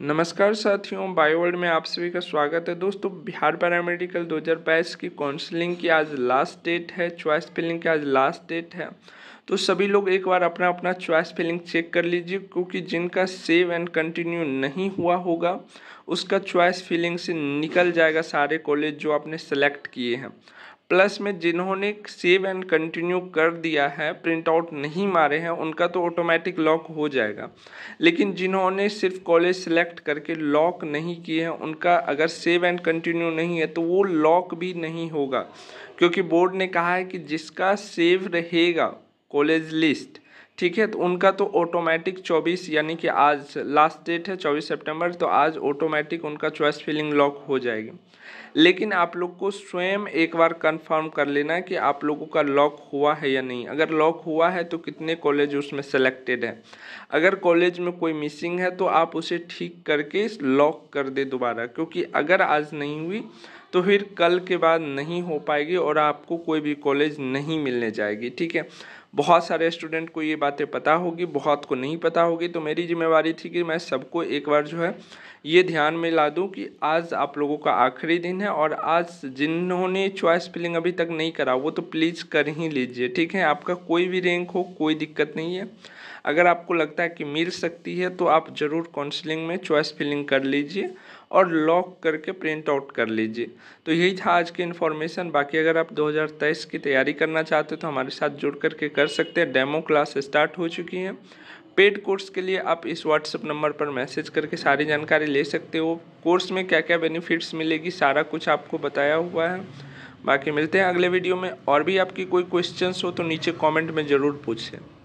नमस्कार साथियों बायोवर्ल्ड में आप सभी का स्वागत है दोस्तों बिहार पैरामेडिकल दो हज़ार बाईस की काउंसलिंग की आज लास्ट डेट है चॉइस फिलिंग की आज लास्ट डेट है तो सभी लोग एक बार अपना अपना चॉइस फिलिंग चेक कर लीजिए क्योंकि जिनका सेव एंड कंटिन्यू नहीं हुआ होगा उसका चॉइस फिलिंग से निकल जाएगा सारे कॉलेज जो आपने सेलेक्ट किए हैं प्लस में जिन्होंने सेव एंड कंटिन्यू कर दिया है प्रिंट आउट नहीं मारे हैं उनका तो ऑटोमेटिक लॉक हो जाएगा लेकिन जिन्होंने सिर्फ कॉलेज सेलेक्ट करके लॉक नहीं किए हैं उनका अगर सेव एंड कंटिन्यू नहीं है तो वो लॉक भी नहीं होगा क्योंकि बोर्ड ने कहा है कि जिसका सेव रहेगा कॉलेज लिस्ट ठीक है तो उनका तो ऑटोमेटिक 24 यानी कि आज लास्ट डेट है 24 सितंबर तो आज ऑटोमेटिक उनका चॉइस फिलिंग लॉक हो जाएगी लेकिन आप लोग को स्वयं एक बार कंफर्म कर लेना कि आप लोगों का लॉक हुआ है या नहीं अगर लॉक हुआ है तो कितने कॉलेज उसमें सेलेक्टेड हैं अगर कॉलेज में कोई मिसिंग है तो आप उसे ठीक करके लॉक कर दे दोबारा क्योंकि अगर आज नहीं हुई तो फिर कल के बाद नहीं हो पाएगी और आपको कोई भी कॉलेज नहीं मिलने जाएगी ठीक है बहुत सारे स्टूडेंट को ये बातें पता होगी बहुत को नहीं पता होगी तो मेरी जिम्मेवारी थी कि मैं सबको एक बार जो है ये ध्यान में ला दूँ कि आज आप लोगों का आखिरी दिन दिन है और आज जिन्होंने चॉइस फिलिंग अभी तक नहीं करा वो तो प्लीज़ कर ही लीजिए ठीक है आपका कोई भी रैंक हो कोई दिक्कत नहीं है अगर आपको लगता है कि मिल सकती है तो आप ज़रूर काउंसलिंग में चॉइस फिलिंग कर लीजिए और लॉक करके प्रिंट आउट कर लीजिए तो यही था आज की इन्फॉर्मेशन बाकी अगर आप 2023 की तैयारी करना चाहते हो तो हमारे साथ जुड़ करके कर सकते हैं डेमो क्लास स्टार्ट हो चुकी हैं पेड कोर्स के लिए आप इस व्हाट्सएप नंबर पर मैसेज करके सारी जानकारी ले सकते हो कोर्स में क्या क्या बेनिफिट्स मिलेगी सारा कुछ आपको बताया हुआ है बाकी मिलते हैं अगले वीडियो में और भी आपकी कोई क्वेश्चंस हो तो नीचे कमेंट में ज़रूर पूछें